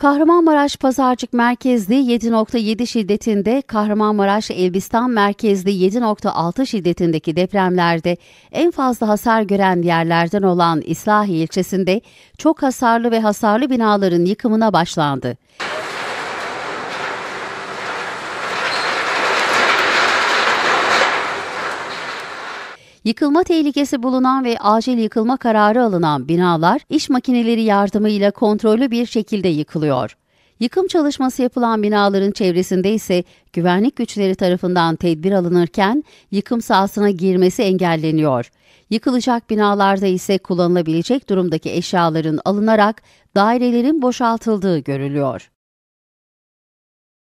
Kahramanmaraş Pazarcık merkezli 7.7 şiddetinde, Kahramanmaraş Elbistan merkezli 7.6 şiddetindeki depremlerde en fazla hasar gören yerlerden olan İslahi ilçesinde çok hasarlı ve hasarlı binaların yıkımına başlandı. Yıkılma tehlikesi bulunan ve acil yıkılma kararı alınan binalar iş makineleri yardımıyla kontrollü bir şekilde yıkılıyor. Yıkım çalışması yapılan binaların çevresinde ise güvenlik güçleri tarafından tedbir alınırken yıkım sahasına girmesi engelleniyor. Yıkılacak binalarda ise kullanılabilecek durumdaki eşyaların alınarak dairelerin boşaltıldığı görülüyor.